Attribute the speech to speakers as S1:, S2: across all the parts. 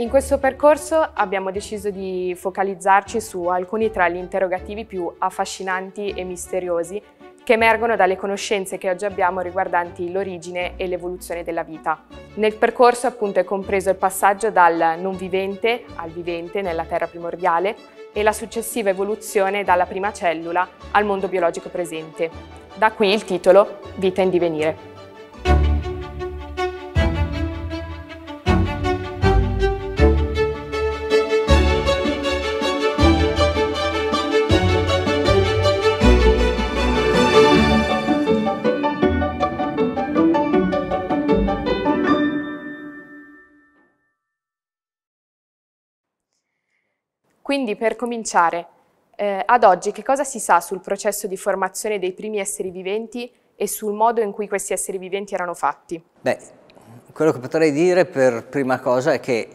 S1: In questo percorso abbiamo deciso di focalizzarci su alcuni tra gli interrogativi più affascinanti e misteriosi che emergono dalle conoscenze che oggi abbiamo riguardanti l'origine e l'evoluzione della vita. Nel percorso appunto è compreso il passaggio dal non vivente al vivente nella terra primordiale e la successiva evoluzione dalla prima cellula al mondo biologico presente. Da qui il titolo Vita in divenire. Quindi per cominciare, eh, ad oggi che cosa si sa sul processo di formazione dei primi esseri viventi e sul modo in cui questi esseri viventi erano fatti?
S2: Beh, quello che potrei dire per prima cosa è che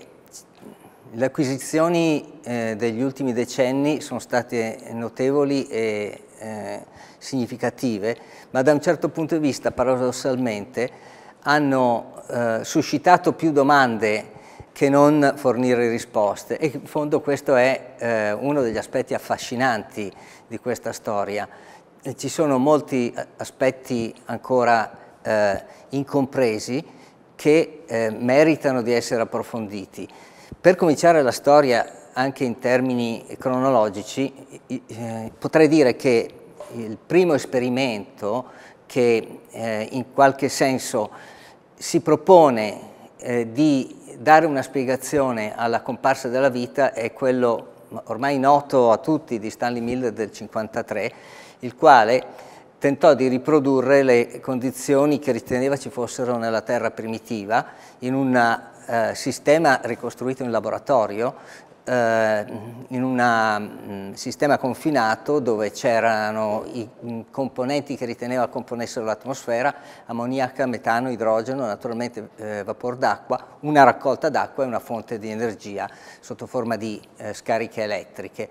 S2: le acquisizioni eh, degli ultimi decenni sono state notevoli e eh, significative, ma da un certo punto di vista, paradossalmente, hanno eh, suscitato più domande che non fornire risposte e in fondo questo è eh, uno degli aspetti affascinanti di questa storia. E ci sono molti eh, aspetti ancora eh, incompresi che eh, meritano di essere approfonditi. Per cominciare la storia anche in termini cronologici potrei dire che il primo esperimento che eh, in qualche senso si propone eh, di dare una spiegazione alla comparsa della vita è quello ormai noto a tutti di Stanley Miller del 1953, il quale tentò di riprodurre le condizioni che riteneva ci fossero nella Terra primitiva in un eh, sistema ricostruito in laboratorio eh, in un mm, sistema confinato dove c'erano i mm, componenti che riteneva componessero l'atmosfera, ammoniaca, metano, idrogeno, naturalmente eh, vapor d'acqua, una raccolta d'acqua e una fonte di energia sotto forma di eh, scariche elettriche.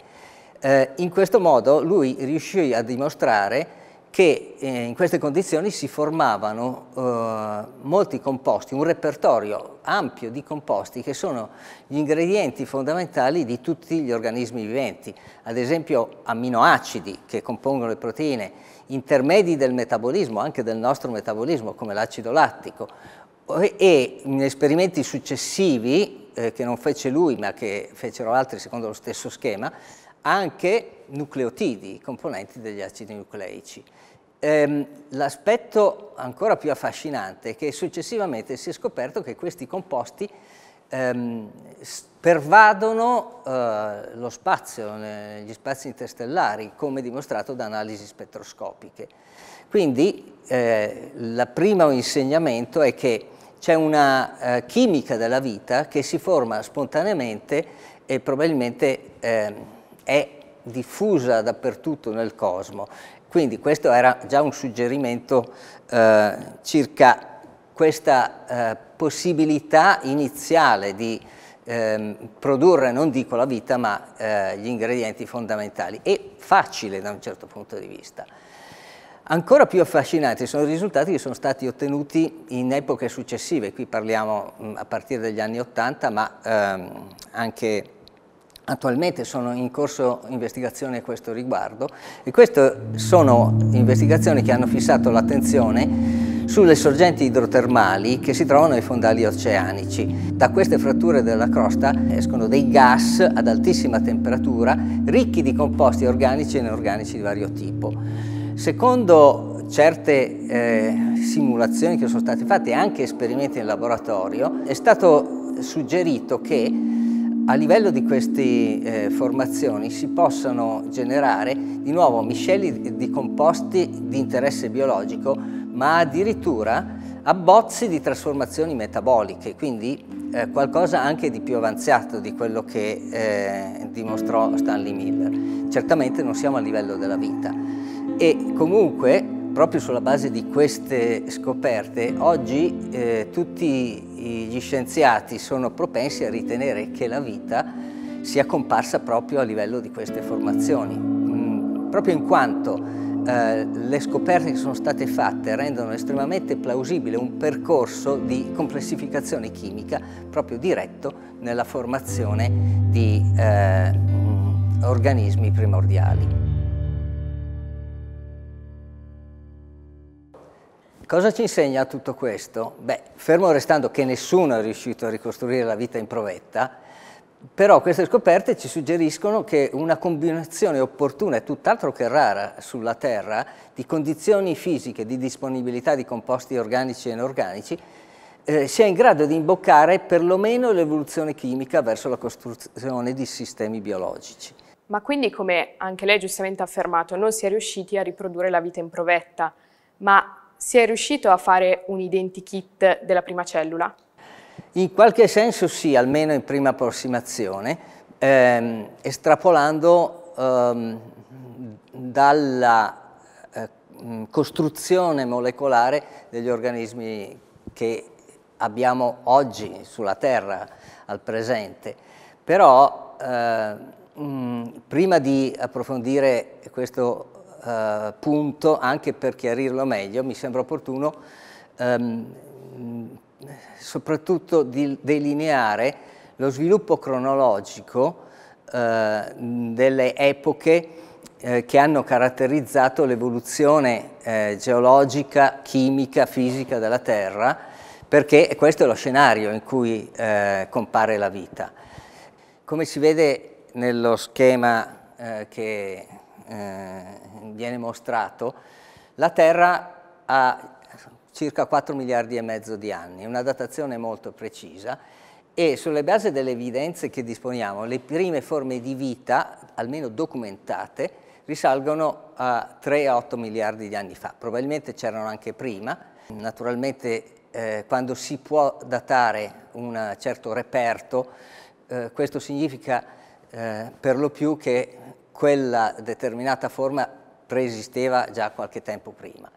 S2: Eh, in questo modo lui riuscì a dimostrare che eh, in queste condizioni si formavano eh, molti composti, un repertorio ampio di composti che sono gli ingredienti fondamentali di tutti gli organismi viventi, ad esempio amminoacidi che compongono le proteine, intermedi del metabolismo, anche del nostro metabolismo come l'acido lattico e, e in esperimenti successivi eh, che non fece lui ma che fecero altri secondo lo stesso schema, anche nucleotidi, componenti degli acidi nucleici. Ehm, l'aspetto ancora più affascinante è che successivamente si è scoperto che questi composti ehm, pervadono eh, lo spazio, gli spazi interstellari, come dimostrato da analisi spettroscopiche. Quindi eh, il primo insegnamento è che c'è una eh, chimica della vita che si forma spontaneamente e probabilmente ehm, è diffusa dappertutto nel cosmo. Quindi questo era già un suggerimento eh, circa questa eh, possibilità iniziale di eh, produrre, non dico la vita, ma eh, gli ingredienti fondamentali e facile da un certo punto di vista. Ancora più affascinanti sono i risultati che sono stati ottenuti in epoche successive, qui parliamo mh, mm, a partire dagli anni Ottanta, ma ehm, anche Attualmente sono in corso investigazioni a questo riguardo e queste sono investigazioni che hanno fissato l'attenzione sulle sorgenti idrotermali che si trovano nei fondali oceanici. Da queste fratture della crosta escono dei gas ad altissima temperatura ricchi di composti organici e inorganici di vario tipo. Secondo certe eh, simulazioni che sono state fatte e anche esperimenti in laboratorio è stato suggerito che a livello di queste eh, formazioni si possono generare di nuovo misceli di composti di interesse biologico, ma addirittura abbozzi di trasformazioni metaboliche, quindi eh, qualcosa anche di più avanzato di quello che eh, dimostrò Stanley Miller. Certamente non siamo a livello della vita e comunque Proprio sulla base di queste scoperte, oggi eh, tutti gli scienziati sono propensi a ritenere che la vita sia comparsa proprio a livello di queste formazioni, mm, proprio in quanto eh, le scoperte che sono state fatte rendono estremamente plausibile un percorso di complessificazione chimica proprio diretto nella formazione di eh, mm, organismi primordiali. Cosa ci insegna tutto questo? Beh, fermo restando che nessuno è riuscito a ricostruire la vita in provetta, però queste scoperte ci suggeriscono che una combinazione opportuna e tutt'altro che rara sulla Terra di condizioni fisiche, di disponibilità di composti organici e inorganici, eh, sia in grado di imboccare perlomeno l'evoluzione chimica verso la costruzione di sistemi biologici.
S1: Ma quindi, come anche lei giustamente ha affermato, non si è riusciti a riprodurre la vita in provetta, ma si è riuscito a fare un identikit della prima cellula?
S2: In qualche senso sì, almeno in prima approssimazione, ehm, estrapolando ehm, dalla eh, costruzione molecolare degli organismi che abbiamo oggi sulla Terra, al presente. Però eh, mh, prima di approfondire questo eh, punto, anche per chiarirlo meglio, mi sembra opportuno ehm, soprattutto di delineare lo sviluppo cronologico eh, delle epoche eh, che hanno caratterizzato l'evoluzione eh, geologica, chimica, fisica della Terra, perché questo è lo scenario in cui eh, compare la vita. Come si vede nello schema eh, che eh, viene mostrato, la Terra ha circa 4 miliardi e mezzo di anni, una datazione molto precisa e sulle basi delle evidenze che disponiamo le prime forme di vita, almeno documentate, risalgono a 3 8 miliardi di anni fa, probabilmente c'erano anche prima, naturalmente eh, quando si può datare un certo reperto eh, questo significa eh, per lo più che quella determinata forma preesisteva già qualche tempo prima.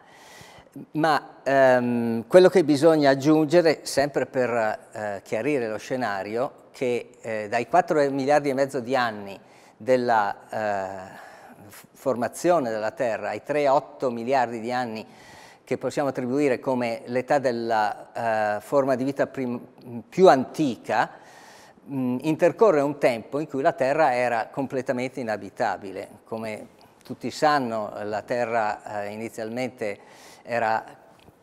S2: Ma ehm, quello che bisogna aggiungere, sempre per eh, chiarire lo scenario, che eh, dai 4 miliardi e mezzo di anni della eh, formazione della Terra ai 3-8 miliardi di anni che possiamo attribuire come l'età della eh, forma di vita più antica, mh, mm, intercorre un tempo in cui la Terra era completamente inabitabile. Come tutti sanno, la Terra eh, inizialmente era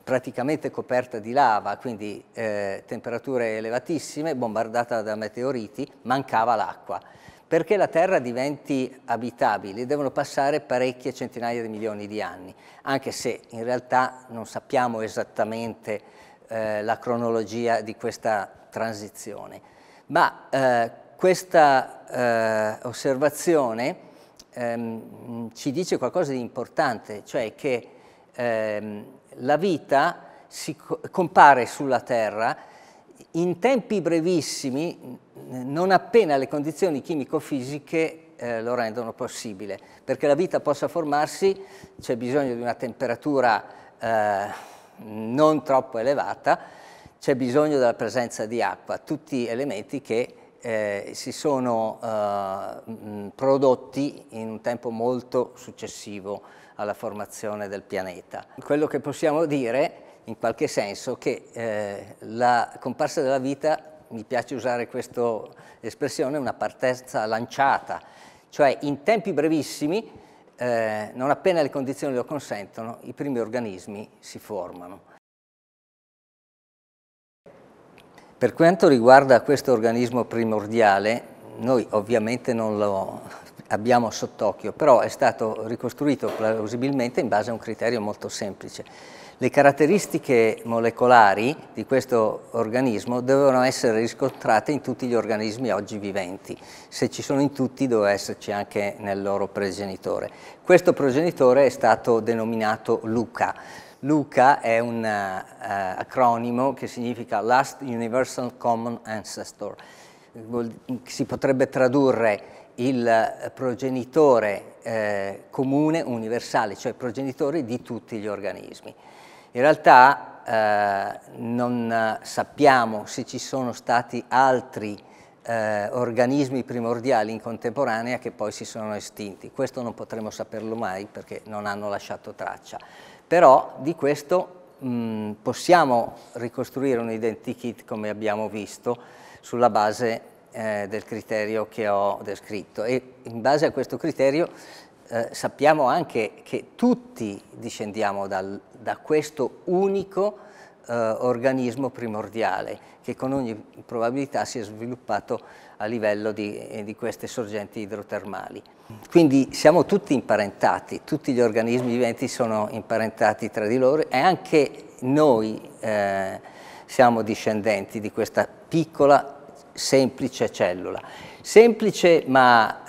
S2: praticamente coperta di lava, quindi eh, temperature elevatissime, bombardata da meteoriti, mancava l'acqua. Perché la Terra diventi abitabile devono passare parecchie centinaia di milioni di anni, anche se in realtà non sappiamo esattamente eh, la cronologia di questa transizione. Ma eh, questa eh, osservazione ehm, ci dice qualcosa di importante, cioè che ehm, la vita si co compare sulla Terra in tempi brevissimi, non appena le condizioni chimico-fisiche eh, lo rendono possibile. Perché la vita possa formarsi c'è bisogno di una temperatura eh, non troppo elevata c'è bisogno della presenza di acqua, tutti elementi che eh, si sono eh, prodotti in un tempo molto successivo alla formazione del pianeta. Quello che possiamo dire in qualche senso è che eh, la comparsa della vita, mi piace usare questa espressione, è una partenza lanciata, cioè in tempi brevissimi, eh, non appena le condizioni lo consentono, i primi organismi si formano. Per quanto riguarda questo organismo primordiale, noi ovviamente non lo abbiamo sott'occhio, però è stato ricostruito plausibilmente in base a un criterio molto semplice. Le caratteristiche molecolari di questo organismo dovevano essere riscontrate in tutti gli organismi oggi viventi. Se ci sono in tutti doveva esserci anche nel loro progenitore. Questo progenitore è stato denominato Luca. Luca è un uh, acronimo che significa Last Universal Common Ancestor, si potrebbe tradurre il eh, progenitore eh, comune universale, cioè progenitore di tutti gli organismi. In realtà eh, non eh, sappiamo se ci sono stati altri eh, organismi primordiali in contemporanea che poi si sono estinti. Questo non potremo saperlo mai perché non hanno lasciato traccia però di questo mh, mm, possiamo ricostruire un identikit come abbiamo visto sulla base eh, del criterio che ho descritto e in base a questo criterio eh, sappiamo anche che tutti discendiamo dal, da questo unico eh, organismo primordiale che con ogni probabilità si è sviluppato a livello di, eh, di queste sorgenti idrotermali. Quindi siamo tutti imparentati, tutti gli organismi viventi sono imparentati tra di loro e anche noi eh, siamo discendenti di questa piccola semplice cellula. Semplice ma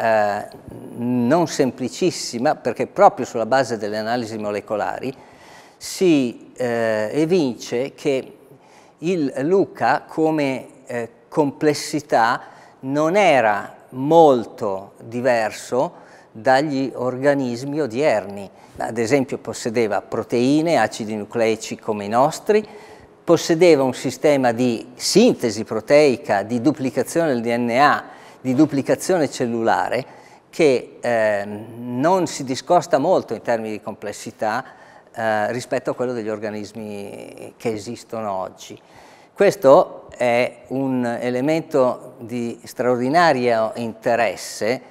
S2: eh, non semplicissima perché proprio sulla base delle analisi molecolari si eh, evince che il Luca come eh, complessità non era molto diverso dagli organismi odierni. Ad esempio possedeva proteine, acidi nucleici come i nostri, possedeva un sistema di sintesi proteica, di duplicazione del DNA, di duplicazione cellulare, che eh, non si discosta molto in termini di complessità eh, rispetto a quello degli organismi che esistono oggi. Questo è un elemento di straordinario interesse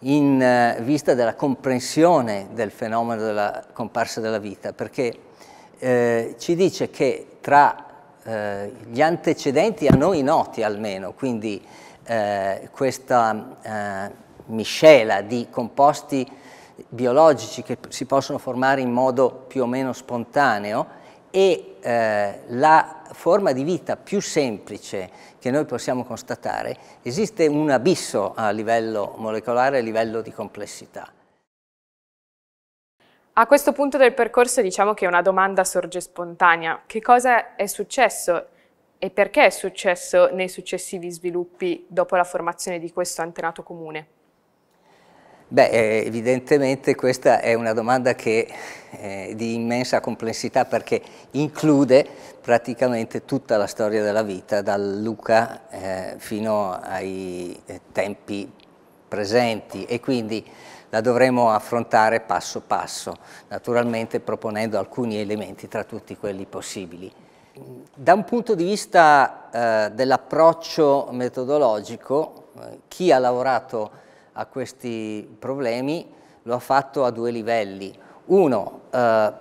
S2: in eh, vista della comprensione del fenomeno della comparsa della vita, perché eh, ci dice che tra eh, gli antecedenti a noi noti almeno, quindi eh, questa eh, miscela di composti biologici che si possono formare in modo più o meno spontaneo e eh, la forma di vita più semplice che noi possiamo constatare, esiste un abisso a livello molecolare, a livello di complessità.
S1: A questo punto del percorso diciamo che una domanda sorge spontanea. Che cosa è successo e perché è successo nei successivi sviluppi dopo la formazione di questo antenato comune?
S2: Beh, eh, evidentemente questa è una domanda che eh, di immensa complessità perché include praticamente tutta la storia della vita, dal Luca eh, fino ai eh, tempi presenti e quindi la dovremo affrontare passo passo, naturalmente proponendo alcuni elementi tra tutti quelli possibili. Da un punto di vista eh, dell'approccio metodologico, chi ha lavorato a questi problemi lo ha fatto a due livelli. Uno, eh,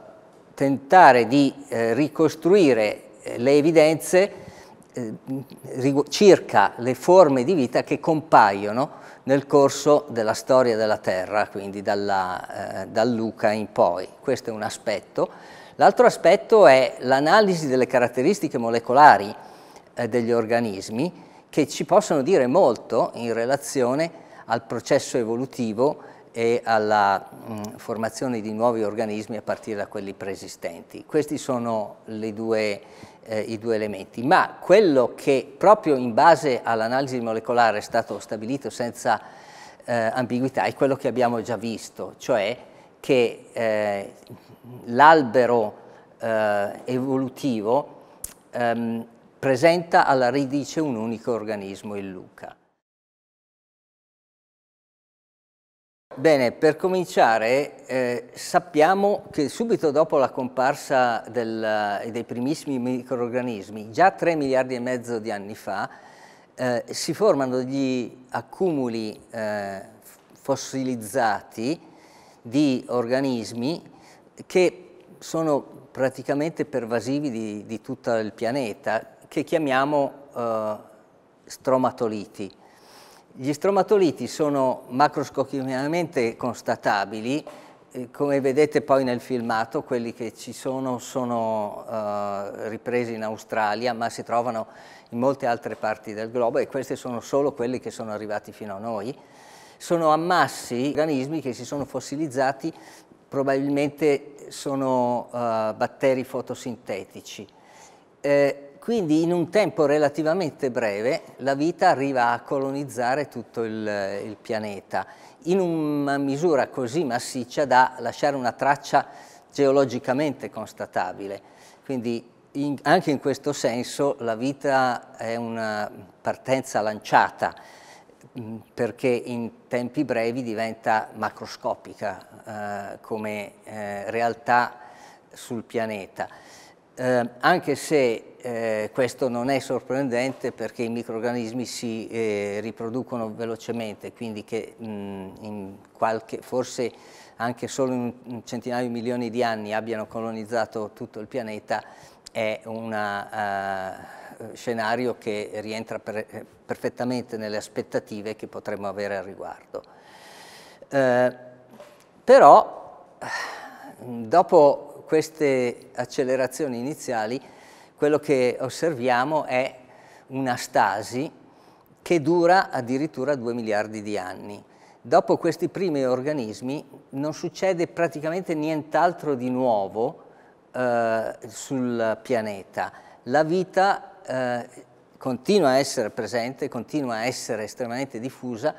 S2: tentare di eh, ricostruire eh, le evidenze eh, circa le forme di vita che compaiono nel corso della storia della Terra, quindi dalla, eh, da Luca in poi. Questo è un aspetto. L'altro aspetto è l'analisi delle caratteristiche molecolari eh, degli organismi che ci possono dire molto in relazione al processo evolutivo e alla mh, mm, formazione di nuovi organismi a partire da quelli preesistenti. Questi sono due, eh, i due elementi, ma quello che proprio in base all'analisi molecolare è stato stabilito senza eh, ambiguità è quello che abbiamo già visto, cioè che eh, l'albero eh, evolutivo ehm, presenta alla radice un unico organismo, il Luca. Bene, per cominciare eh, sappiamo che subito dopo la comparsa del, eh, dei primissimi microorganismi, già 3 miliardi e mezzo di anni fa, eh, si formano degli accumuli eh, fossilizzati di organismi che sono praticamente pervasivi di, di tutto il pianeta, che chiamiamo eh, stromatoliti. Gli stromatoliti sono macroscopicamente constatabili, eh, come vedete poi nel filmato quelli che ci sono sono uh, ripresi in Australia ma si trovano in molte altre parti del globo e questi sono solo quelli che sono arrivati fino a noi. Sono ammassi di organismi che si sono fossilizzati, probabilmente sono uh, batteri fotosintetici. Eh, quindi in un tempo relativamente breve la vita arriva a colonizzare tutto il, il pianeta in una misura così massiccia da lasciare una traccia geologicamente constatabile. Quindi in, anche in questo senso la vita è una partenza lanciata mm, perché in tempi brevi diventa macroscopica eh, come eh, realtà sul pianeta eh, anche se eh, questo non è sorprendente perché i microrganismi si eh, riproducono velocemente, quindi che mh, qualche, forse anche solo in un centinaio di milioni di anni abbiano colonizzato tutto il pianeta è un uh, eh, scenario che rientra per, eh, perfettamente nelle aspettative che potremmo avere al riguardo. Eh, però eh, dopo queste accelerazioni iniziali quello che osserviamo è una stasi che dura addirittura 2 miliardi di anni. Dopo questi primi organismi non succede praticamente nient'altro di nuovo eh, sul pianeta. La vita eh, continua a essere presente, continua a essere estremamente diffusa,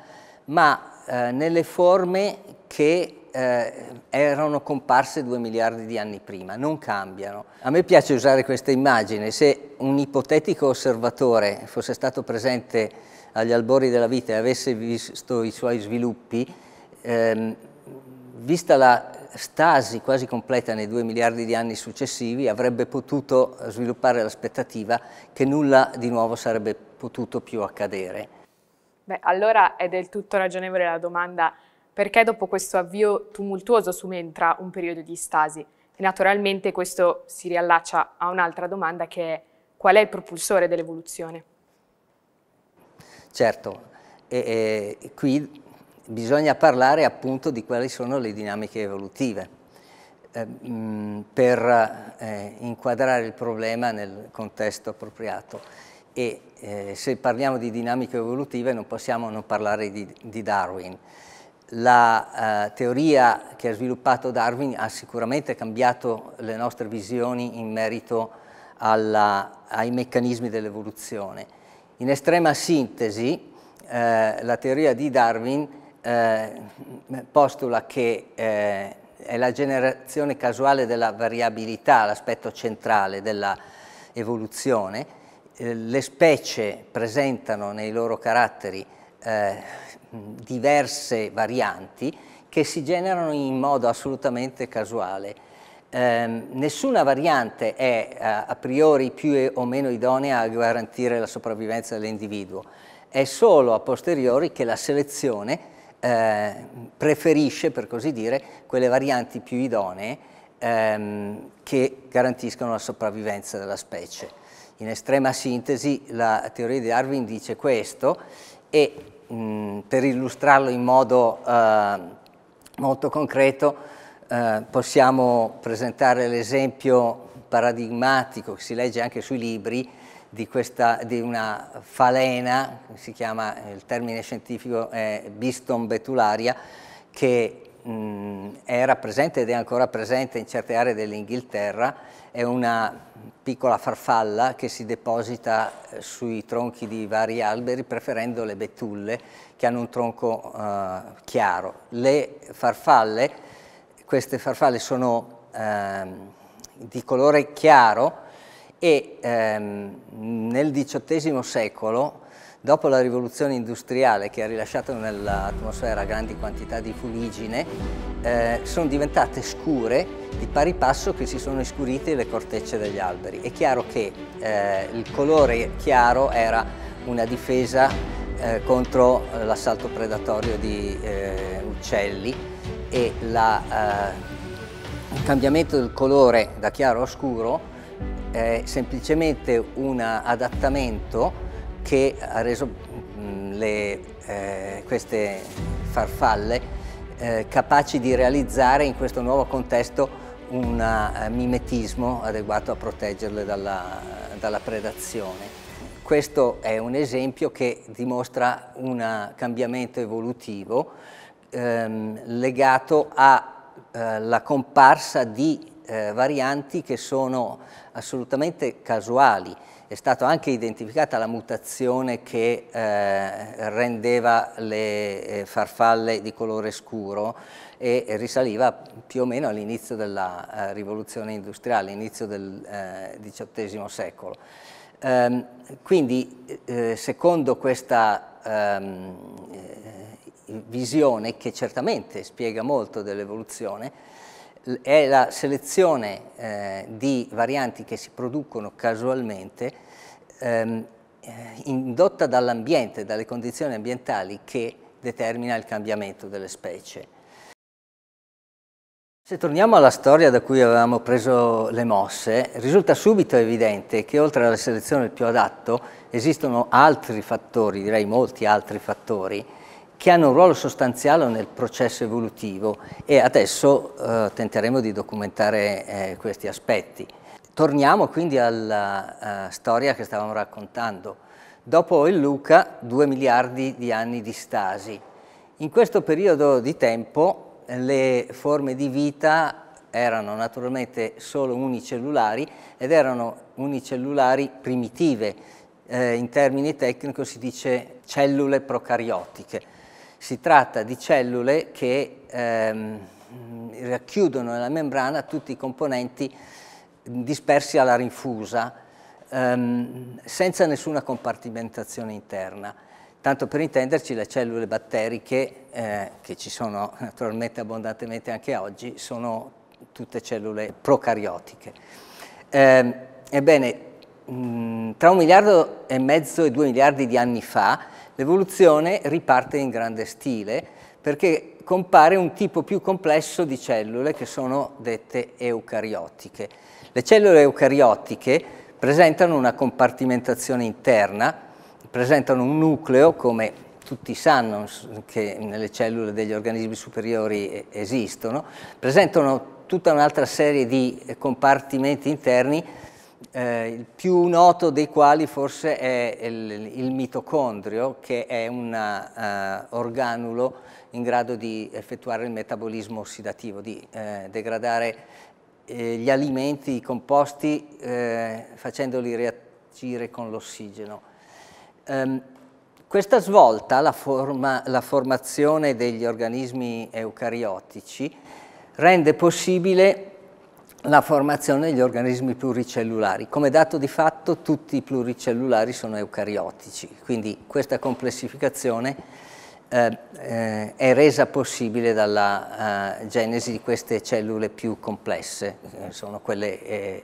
S2: ma eh, nelle forme che eh, erano comparse due miliardi di anni prima, non cambiano. A me piace usare questa immagine, se un ipotetico osservatore fosse stato presente agli albori della vita e avesse visto i suoi sviluppi, ehm, vista la stasi quasi completa nei due miliardi di anni successivi, avrebbe potuto sviluppare l'aspettativa che nulla di nuovo sarebbe potuto più accadere.
S1: Beh, allora è del tutto ragionevole la domanda perché dopo questo avvio tumultuoso subentra un periodo di stasi? E naturalmente questo si riallaccia a un'altra domanda che è qual è il propulsore dell'evoluzione?
S2: Certo, e, e, qui bisogna parlare appunto di quali sono le dinamiche evolutive eh, mm, per eh, inquadrare il problema nel contesto appropriato e eh, se parliamo di dinamiche evolutive non possiamo non parlare di, di Darwin la eh, teoria che ha sviluppato Darwin ha sicuramente cambiato le nostre visioni in merito alla, ai meccanismi dell'evoluzione. In estrema sintesi, eh, la teoria di Darwin eh, postula che eh, è la generazione casuale della variabilità, l'aspetto centrale dell'evoluzione. Eh, le specie presentano nei loro caratteri eh, Mm, diverse varianti che si generano in modo assolutamente casuale. Eh, nessuna variante è eh, a priori più o meno idonea a garantire la sopravvivenza dell'individuo, è solo a posteriori che la selezione eh, preferisce, per così dire, quelle varianti più idonee ehm, che garantiscono la sopravvivenza della specie. In estrema sintesi la teoria di Darwin dice questo e per illustrarlo in modo eh, molto concreto eh, possiamo presentare l'esempio paradigmatico che si legge anche sui libri di, questa, di una falena, si chiama, il termine scientifico è Biston betularia, che mh, mm, era presente ed è ancora presente in certe aree dell'Inghilterra, è una piccola farfalla che si deposita eh, sui tronchi di vari alberi preferendo le betulle che hanno un tronco eh, chiaro. Le farfalle, queste farfalle sono ehm, di colore chiaro e ehm, nel XVIII secolo Dopo la rivoluzione industriale che ha rilasciato nell'atmosfera grandi quantità di fuligine, eh, sono diventate scure di pari passo che si sono iscurite le cortecce degli alberi. È chiaro che eh, il colore chiaro era una difesa eh, contro l'assalto predatorio di eh, uccelli e la, eh, il cambiamento del colore da chiaro a scuro è eh, semplicemente un adattamento che ha reso mm, le, eh, queste farfalle eh, capaci di realizzare in questo nuovo contesto un eh, mimetismo adeguato a proteggerle dalla, dalla predazione. Questo è un esempio che dimostra un cambiamento evolutivo ehm, legato alla eh, comparsa di eh, varianti che sono assolutamente casuali, è stata anche identificata la mutazione che eh, rendeva le eh, farfalle di colore scuro e risaliva più o meno all'inizio della eh, rivoluzione industriale, all'inizio del eh, XVIII secolo. Ehm, quindi eh, secondo questa ehm, eh, visione che certamente spiega molto dell'evoluzione, è la selezione eh, di varianti che si producono casualmente ehm, eh, indotta dall'ambiente, dalle condizioni ambientali che determina il cambiamento delle specie. Se torniamo alla storia da cui avevamo preso le mosse, risulta subito evidente che oltre alla selezione del più adatto esistono altri fattori, direi molti altri fattori, che hanno un ruolo sostanziale nel processo evolutivo e adesso eh, tenteremo di documentare eh, questi aspetti. Torniamo quindi alla uh, storia che stavamo raccontando. Dopo il Luca, due miliardi di anni di stasi. In questo periodo di tempo le forme di vita erano naturalmente solo unicellulari ed erano unicellulari primitive, eh, in termini tecnico si dice cellule procariotiche. Si tratta di cellule che ehm, racchiudono nella membrana tutti i componenti dispersi alla rinfusa, ehm, senza nessuna compartimentazione interna. Tanto per intenderci, le cellule batteriche, eh, che ci sono naturalmente abbondantemente anche oggi, sono tutte cellule procariotiche. Eh, ebbene, mh, mm, tra un miliardo e mezzo e due miliardi di anni fa, L'evoluzione riparte in grande stile perché compare un tipo più complesso di cellule che sono dette eucariotiche. Le cellule eucariotiche presentano una compartimentazione interna, presentano un nucleo come tutti sanno che nelle cellule degli organismi superiori esistono, presentano tutta un'altra serie di compartimenti interni eh, il più noto dei quali forse è il, il mitocondrio, che è un eh, organulo in grado di effettuare il metabolismo ossidativo, di eh, degradare eh, gli alimenti, i composti, eh, facendoli reagire con l'ossigeno. Ehm, questa svolta, la, forma, la formazione degli organismi eucariotici, rende possibile la formazione degli organismi pluricellulari. Come dato di fatto tutti i pluricellulari sono eucariotici, quindi questa complessificazione eh, eh, è resa possibile dalla eh, genesi di queste cellule più complesse, eh, sono quelle eh,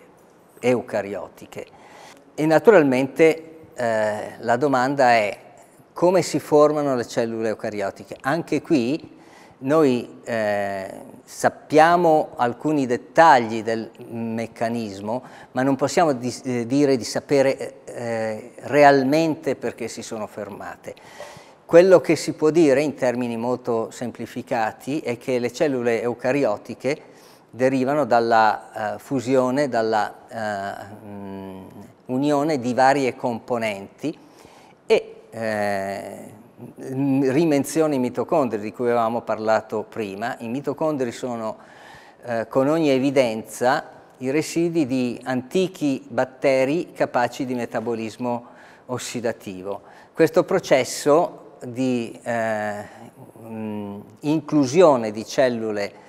S2: eucariotiche. E naturalmente eh, la domanda è come si formano le cellule eucariotiche? Anche qui noi eh, sappiamo alcuni dettagli del meccanismo, ma non possiamo di, eh, dire di sapere eh, realmente perché si sono fermate. Quello che si può dire in termini molto semplificati è che le cellule eucariotiche derivano dalla eh, fusione, dalla mh, eh, mm, unione di varie componenti e eh, rimenziona i mitocondri di cui avevamo parlato prima. I mitocondri sono eh, con ogni evidenza i residui di antichi batteri capaci di metabolismo ossidativo. Questo processo di eh, mm, inclusione di cellule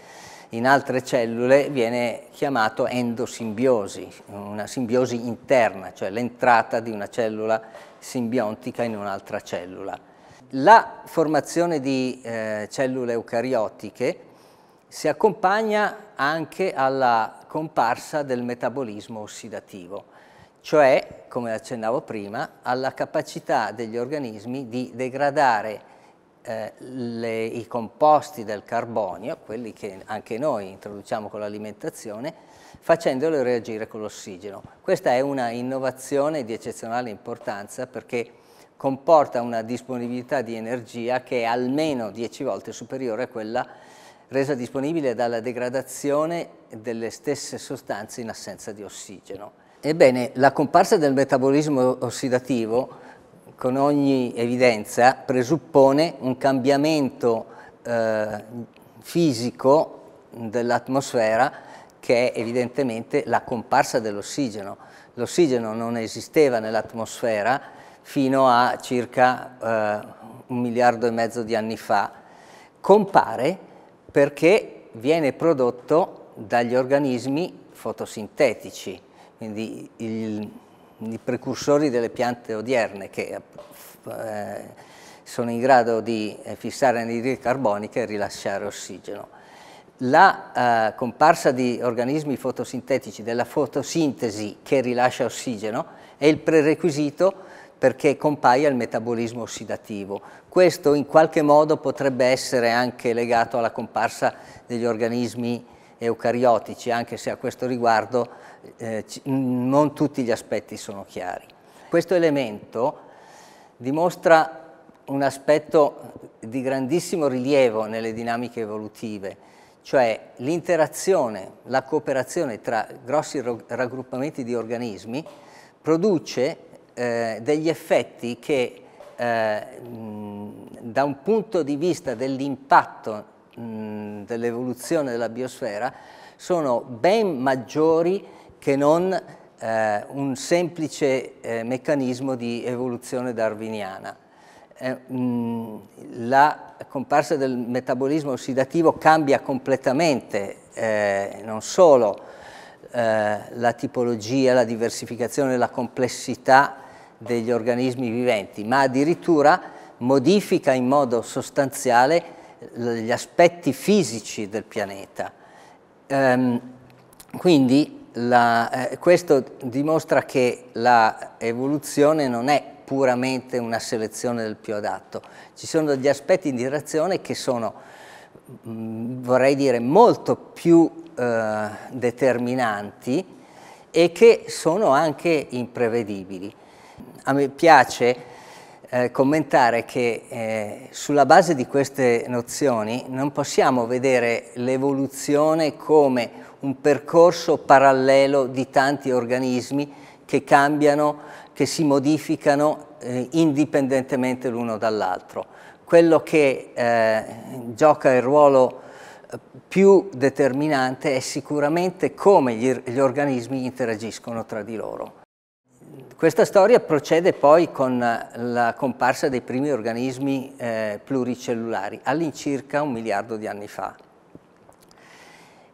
S2: in altre cellule viene chiamato endosimbiosi, una simbiosi interna, cioè l'entrata di una cellula simbiontica in un'altra cellula la formazione di eh, cellule eucariotiche si accompagna anche alla comparsa del metabolismo ossidativo, cioè, come accennavo prima, alla capacità degli organismi di degradare eh, le, i composti del carbonio, quelli che anche noi introduciamo con l'alimentazione, facendolo reagire con l'ossigeno. Questa è una innovazione di eccezionale importanza perché comporta una disponibilità di energia che è almeno 10 volte superiore a quella resa disponibile dalla degradazione delle stesse sostanze in assenza di ossigeno. Ebbene, la comparsa del metabolismo ossidativo, con ogni evidenza, presuppone un cambiamento eh, fisico dell'atmosfera che è evidentemente la comparsa dell'ossigeno. L'ossigeno non esisteva nell'atmosfera, fino a circa eh, un miliardo e mezzo di anni fa, compare perché viene prodotto dagli organismi fotosintetici, quindi il, i precursori delle piante odierne che eh, sono in grado di eh, fissare anidride carbonica e rilasciare ossigeno. La eh, comparsa di organismi fotosintetici della fotosintesi che rilascia ossigeno è il prerequisito perché compaia il metabolismo ossidativo. Questo in qualche modo potrebbe essere anche legato alla comparsa degli organismi eucariotici, anche se a questo riguardo eh, non tutti gli aspetti sono chiari. Questo elemento dimostra un aspetto di grandissimo rilievo nelle dinamiche evolutive, cioè l'interazione, la cooperazione tra grossi raggruppamenti di organismi produce eh, degli effetti che eh, da un punto di vista dell'impatto dell'evoluzione della biosfera sono ben maggiori che non eh, un semplice eh, meccanismo di evoluzione darwiniana. Eh, mh, la comparsa del metabolismo ossidativo cambia completamente eh, non solo eh, la tipologia, la diversificazione, la complessità degli organismi viventi, ma addirittura modifica in modo sostanziale eh, gli aspetti fisici del pianeta. Ehm, quindi la, eh, questo dimostra che l'evoluzione non è puramente una selezione del più adatto, ci sono degli aspetti di reazione che sono, mh, mm, vorrei dire, molto più eh, determinanti e che sono anche imprevedibili a me piace eh, commentare che eh, sulla base di queste nozioni non possiamo vedere l'evoluzione come un percorso parallelo di tanti organismi che cambiano, che si modificano eh, indipendentemente l'uno dall'altro. Quello che eh, gioca il ruolo eh, più determinante è sicuramente come gli, gli organismi interagiscono tra di loro questa storia procede poi con la comparsa dei primi organismi eh, pluricellulari, all'incirca un miliardo di anni fa.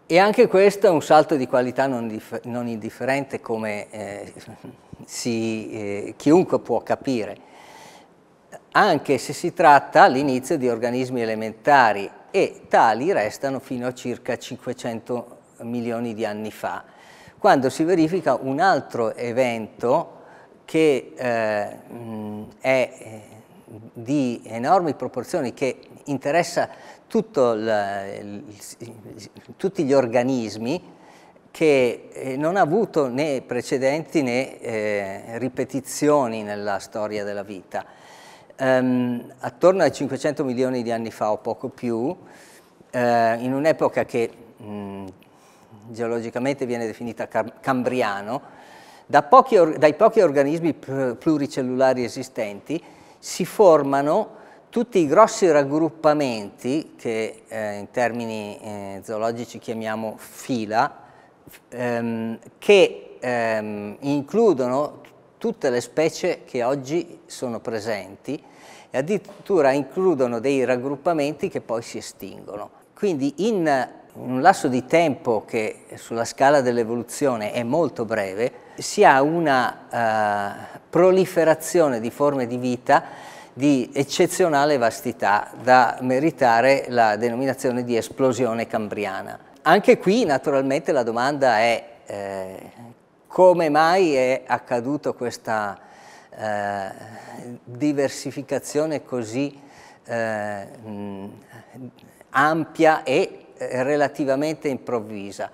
S2: E anche questo è un salto di qualità non, non indifferente come eh, si, eh, chiunque può capire, anche se si tratta all'inizio di organismi elementari e tali restano fino a circa 500 milioni di anni fa quando si verifica un altro evento che eh, è eh, di enormi proporzioni, che interessa il, tutti gli organismi, che eh, non ha avuto né precedenti né eh, ripetizioni nella storia della vita. Um, attorno ai 500 milioni di anni fa o poco più, eh, in un'epoca che mh, geologicamente viene definita cambriano, da pochi dai pochi organismi pluricellulari esistenti si formano tutti i grossi raggruppamenti che eh, in termini eh, zoologici chiamiamo fila, ehm, che ehm, includono tutte le specie che oggi sono presenti e addirittura includono dei raggruppamenti che poi si estinguono. Quindi in un lasso di tempo che sulla scala dell'evoluzione è molto breve, si ha una eh, proliferazione di forme di vita di eccezionale vastità da meritare la denominazione di esplosione cambriana. Anche qui naturalmente la domanda è eh, come mai è accaduta questa eh, diversificazione così eh, ampia e eh, relativamente improvvisa.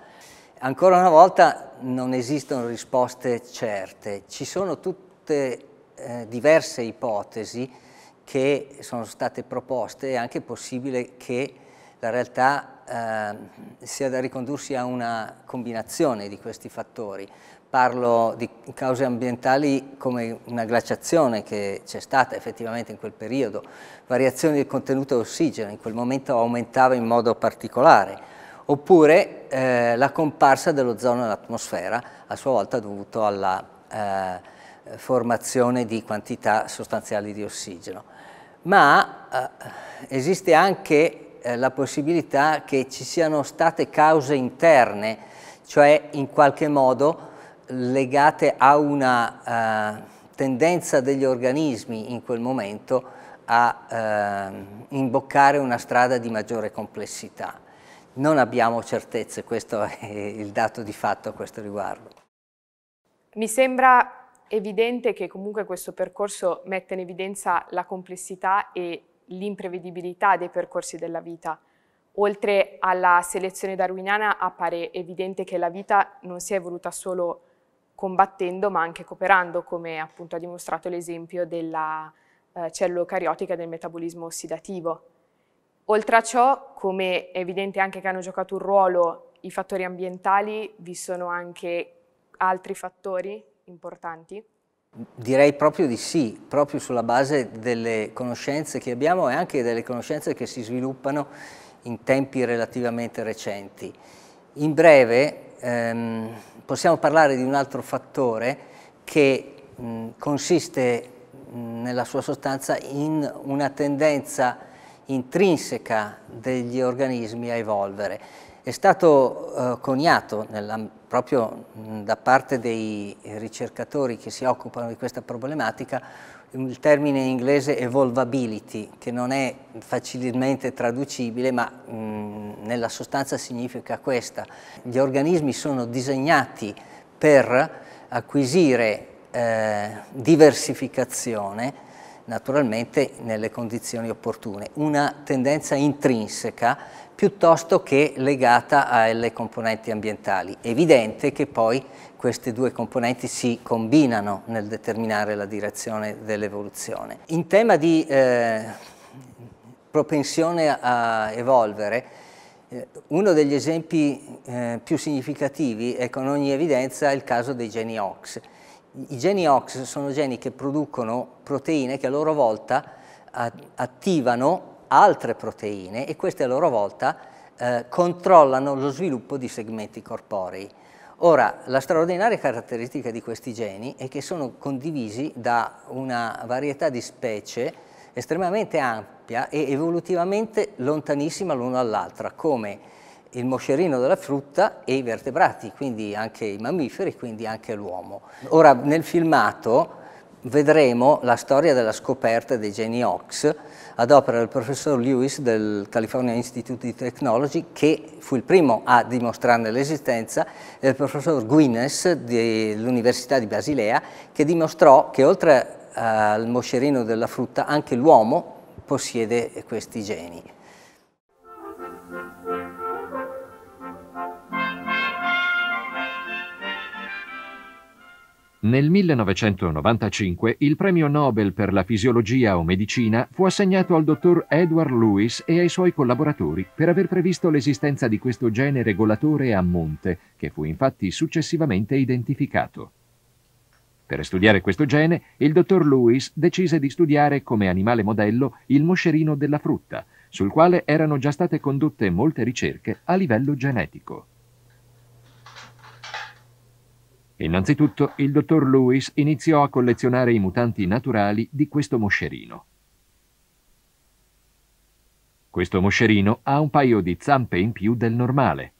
S2: Ancora una volta non esistono risposte certe, ci sono tutte eh, diverse ipotesi che sono state proposte è anche possibile che la realtà eh, sia da ricondursi a una combinazione di questi fattori parlo di cause ambientali come una glaciazione che c'è stata effettivamente in quel periodo, variazioni del contenuto di ossigeno, in quel momento aumentava in modo particolare, oppure eh, la comparsa dell'ozono nell'atmosfera, a sua volta dovuto alla eh, formazione di quantità sostanziali di ossigeno. Ma eh, esiste anche eh, la possibilità che ci siano state cause interne, cioè in qualche modo legate a una eh, tendenza degli organismi in quel momento a eh, imboccare una strada di maggiore complessità. Non abbiamo certezze, questo è il dato di fatto a questo riguardo.
S1: Mi sembra evidente che comunque questo percorso mette in evidenza la complessità e l'imprevedibilità dei percorsi della vita. Oltre alla selezione darwiniana appare evidente che la vita non si è evoluta solo combattendo ma anche cooperando, come appunto ha dimostrato l'esempio della eh, cellocariotica del metabolismo ossidativo. Oltre a ciò, come è evidente anche che hanno giocato un ruolo i fattori ambientali, vi sono anche altri fattori importanti?
S2: Direi proprio di sì, proprio sulla base delle conoscenze che abbiamo e anche delle conoscenze che si sviluppano in tempi relativamente recenti. In breve, ehm, possiamo parlare di un altro fattore che mh, consiste mh, nella sua sostanza in una tendenza intrinseca degli organismi a evolvere. È stato eh, coniato nella, proprio mh, da parte dei ricercatori che si occupano di questa problematica il termine inglese evolvability, che non è facilmente traducibile, ma mh, mm, nella sostanza significa questa. Gli organismi sono disegnati per acquisire eh, diversificazione, naturalmente nelle condizioni opportune, una tendenza intrinseca piuttosto che legata alle componenti ambientali. Evidente che poi queste due componenti si combinano nel determinare la direzione dell'evoluzione. In tema di eh, propensione a evolvere, eh, uno degli esempi eh, più significativi è con ogni evidenza il caso dei geni OX. I geni OX sono geni che producono proteine che a loro volta attivano altre proteine e queste a loro volta eh, controllano lo sviluppo di segmenti corporei. Ora, la straordinaria caratteristica di questi geni è che sono condivisi da una varietà di specie estremamente ampia e evolutivamente lontanissima l'una dall'altra, come il moscerino della frutta e i vertebrati, quindi anche i mammiferi, quindi anche l'uomo. Ora, nel filmato vedremo la storia della scoperta dei geni Ox ad opera del professor Lewis del California Institute of Technology che fu il primo a dimostrarne l'esistenza e del professor Guinness dell'Università di Basilea che dimostrò che oltre eh, al moscerino della frutta anche l'uomo possiede questi geni.
S3: Nel 1995 il premio Nobel per la fisiologia o medicina fu assegnato al dottor Edward Lewis e ai suoi collaboratori per aver previsto l'esistenza di questo gene regolatore a monte, che fu infatti successivamente identificato. Per studiare questo gene, il dottor Lewis decise di studiare come animale modello il moscerino della frutta, sul quale erano già state condotte molte ricerche a livello genetico. Innanzitutto il dottor Lewis iniziò a collezionare i mutanti naturali di questo moscerino. Questo moscerino ha un paio di zampe in più del normale.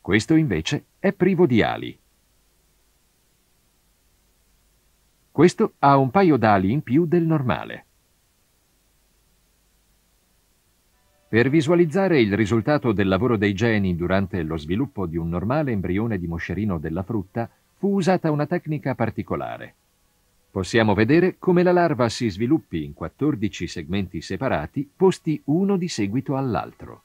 S3: Questo invece è privo di ali. Questo ha un paio d'ali in più del normale. Per visualizzare il risultato del lavoro dei geni durante lo sviluppo di un normale embrione di moscerino della frutta fu usata una tecnica particolare. Possiamo vedere come la larva si sviluppi in 14 segmenti separati posti uno di seguito all'altro.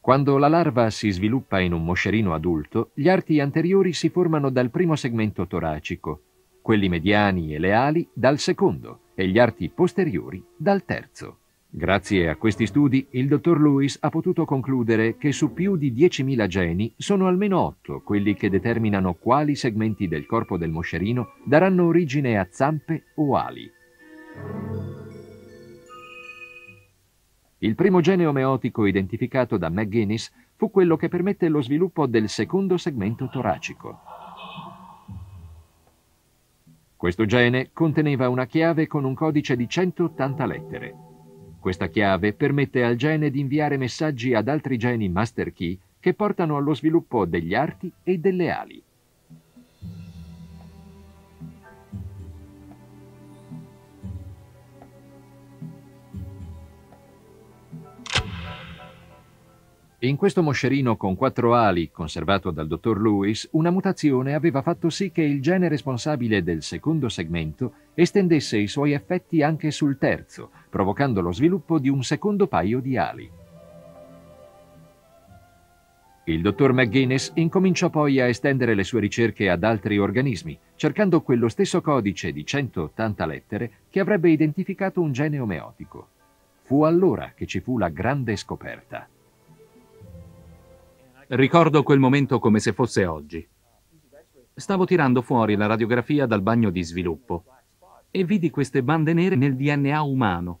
S3: Quando la larva si sviluppa in un moscerino adulto, gli arti anteriori si formano dal primo segmento toracico, quelli mediani e le ali dal secondo e gli arti posteriori dal terzo. Grazie a questi studi, il dottor Lewis ha potuto concludere che su più di 10.000 geni sono almeno 8 quelli che determinano quali segmenti del corpo del moscerino daranno origine a zampe o ali. Il primo gene omeotico identificato da McGuinness fu quello che permette lo sviluppo del secondo segmento toracico. Questo gene conteneva una chiave con un codice di 180 lettere. Questa chiave permette al gene di inviare messaggi ad altri geni master key che portano allo sviluppo degli arti e delle ali. In questo moscerino con quattro ali, conservato dal dottor Lewis, una mutazione aveva fatto sì che il gene responsabile del secondo segmento estendesse i suoi effetti anche sul terzo, provocando lo sviluppo di un secondo paio di ali. Il dottor McGuinness incominciò poi a estendere le sue ricerche ad altri organismi, cercando quello stesso codice di 180 lettere che avrebbe identificato un gene omeotico. Fu allora che ci fu la grande scoperta. Ricordo quel momento come se fosse oggi. Stavo tirando fuori la radiografia dal bagno di sviluppo e vidi queste bande nere nel DNA umano.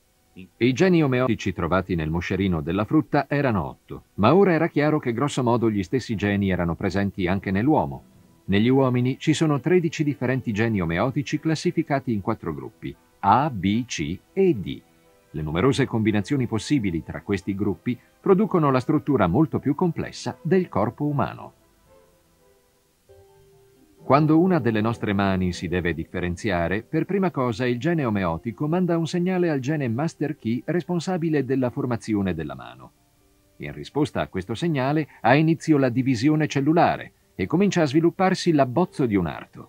S3: I geni omeotici trovati nel moscerino della frutta erano otto, ma ora era chiaro che grosso modo gli stessi geni erano presenti anche nell'uomo. Negli uomini ci sono 13 differenti geni omeotici classificati in quattro gruppi, A, B, C e D. Le numerose combinazioni possibili tra questi gruppi producono la struttura molto più complessa del corpo umano. Quando una delle nostre mani si deve differenziare, per prima cosa il gene omeotico manda un segnale al gene master key responsabile della formazione della mano. In risposta a questo segnale ha inizio la divisione cellulare e comincia a svilupparsi l'abbozzo di un arto.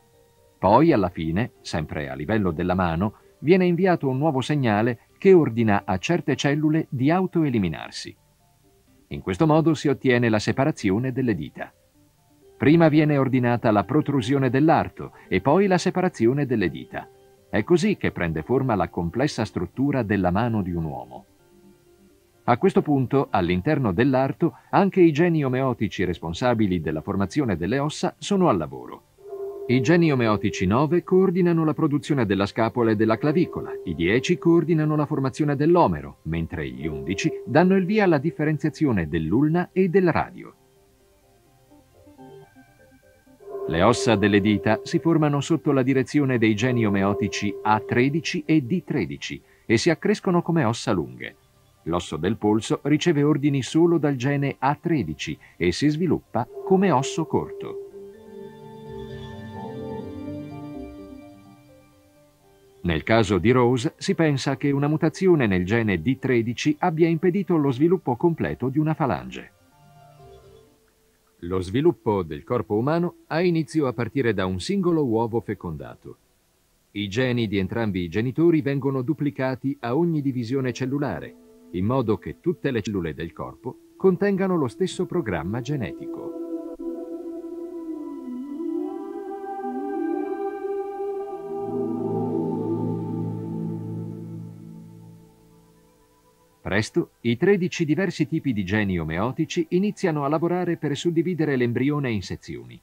S3: Poi, alla fine, sempre a livello della mano, viene inviato un nuovo segnale che ordina a certe cellule di autoeliminarsi. In questo modo si ottiene la separazione delle dita. Prima viene ordinata la protrusione dell'arto e poi la separazione delle dita. È così che prende forma la complessa struttura della mano di un uomo. A questo punto, all'interno dell'arto, anche i geni omeotici responsabili della formazione delle ossa sono al lavoro i geni omeotici 9 coordinano la produzione della scapola e della clavicola, i 10 coordinano la formazione dell'omero, mentre gli 11 danno il via alla differenziazione dell'ulna e del radio. Le ossa delle dita si formano sotto la direzione dei geni omeotici A13 e D13 e si accrescono come ossa lunghe. L'osso del polso riceve ordini solo dal gene A13 e si sviluppa come osso corto. Nel caso di Rose si pensa che una mutazione nel gene D13 abbia impedito lo sviluppo completo di una falange. Lo sviluppo del corpo umano ha inizio a partire da un singolo uovo fecondato. I geni di entrambi i genitori vengono duplicati a ogni divisione cellulare, in modo che tutte le cellule del corpo contengano lo stesso programma genetico. Presto, i 13 diversi tipi di geni omeotici iniziano a lavorare per suddividere l'embrione in sezioni.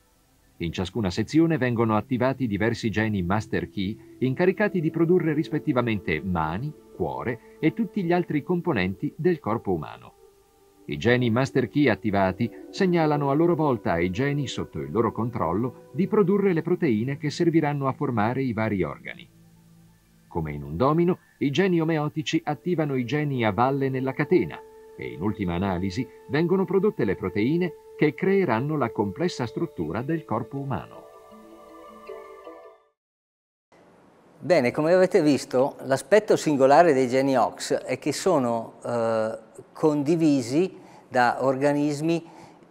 S3: In ciascuna sezione vengono attivati diversi geni master key incaricati di produrre rispettivamente mani, cuore e tutti gli altri componenti del corpo umano. I geni master key attivati segnalano a loro volta ai geni sotto il loro controllo di produrre le proteine che serviranno a formare i vari organi. Come in un domino, i geni omeotici attivano i geni a valle nella catena e in ultima analisi vengono prodotte le proteine che creeranno la complessa struttura del corpo umano.
S2: Bene, come avete visto, l'aspetto singolare dei geni OX è che sono eh, condivisi da organismi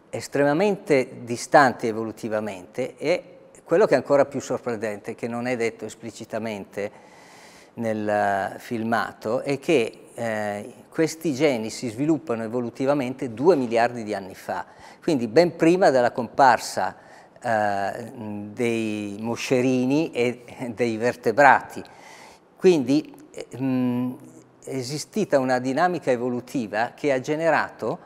S2: estremamente distanti evolutivamente e quello che è ancora più sorprendente, che non è detto esplicitamente nel eh, filmato è che eh, questi geni si sviluppano evolutivamente due miliardi di anni fa, quindi ben prima della comparsa eh, dei moscerini e dei vertebrati. Quindi eh, mh, è esistita una dinamica evolutiva che ha generato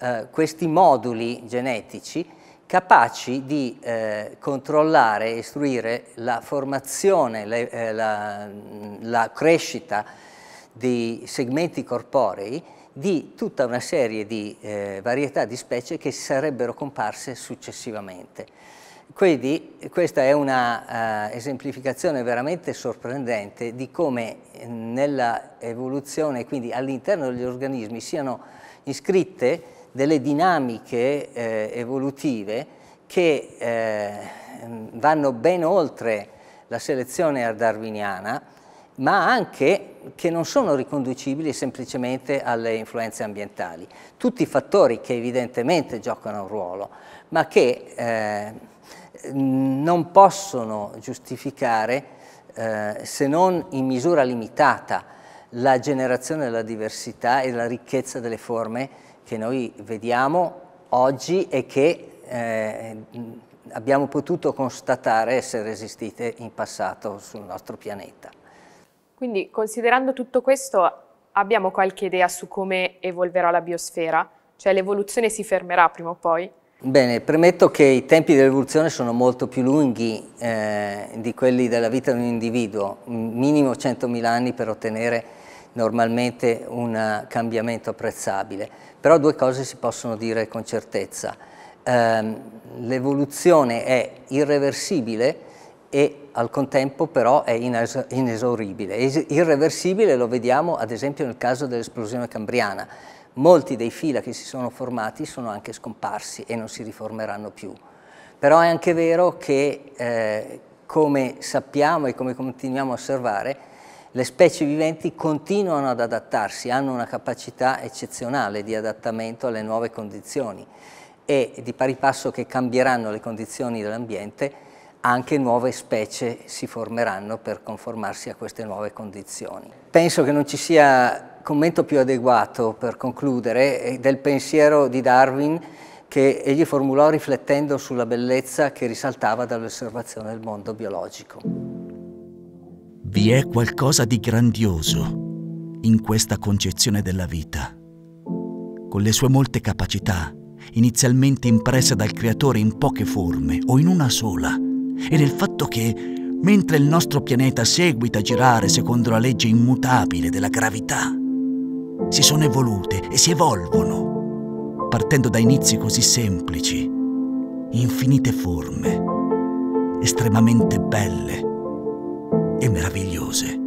S2: eh, questi moduli genetici capaci di eh, controllare e istruire la formazione, le, eh, la, mm, la crescita di segmenti corporei di tutta una serie di eh, varietà di specie che sarebbero comparse successivamente. Quindi questa è una eh, esemplificazione veramente sorprendente di come eh, nell'evoluzione, quindi all'interno degli organismi, siano iscritte delle dinamiche eh, evolutive che eh, vanno ben oltre la selezione darwiniana, ma anche che non sono riconducibili semplicemente alle influenze ambientali. Tutti fattori che evidentemente giocano un ruolo, ma che eh, non possono giustificare, eh, se non in misura limitata, la generazione della diversità e la ricchezza delle forme che noi vediamo oggi e che eh, abbiamo potuto constatare essere esistite in passato sul nostro pianeta.
S1: Quindi considerando tutto questo abbiamo qualche idea su come evolverà la biosfera? Cioè l'evoluzione si fermerà prima o poi?
S2: Bene, premetto che i tempi dell'evoluzione sono molto più lunghi eh, di quelli della vita di un individuo, minimo 100.000 anni per ottenere normalmente un eh, cambiamento apprezzabile. Però due cose si possono dire con certezza. Eh, L'evoluzione è irreversibile e al contempo però è ines inesauribile. Irreversibile lo vediamo ad esempio nel caso dell'esplosione cambriana. Molti dei fila che si sono formati sono anche scomparsi e non si riformeranno più. Però è anche vero che, eh, come sappiamo e come continuiamo a osservare, le specie viventi continuano ad adattarsi, hanno una capacità eccezionale di adattamento alle nuove condizioni e di pari passo che cambieranno le condizioni dell'ambiente anche nuove specie si formeranno per conformarsi a queste nuove condizioni. Penso che non ci sia commento più adeguato per concludere eh, del pensiero di Darwin che egli formulò riflettendo sulla bellezza che risaltava dall'osservazione del mondo biologico. Vi
S3: è qualcosa di grandioso in questa concezione della vita. Con le sue molte capacità, inizialmente impresse dal Creatore in poche forme o in una sola, e nel fatto che, mentre il nostro pianeta seguita a girare secondo la legge immutabile della gravità, si sono evolute e si evolvono, partendo da inizi così semplici, infinite forme,
S2: estremamente belle e meravigliose.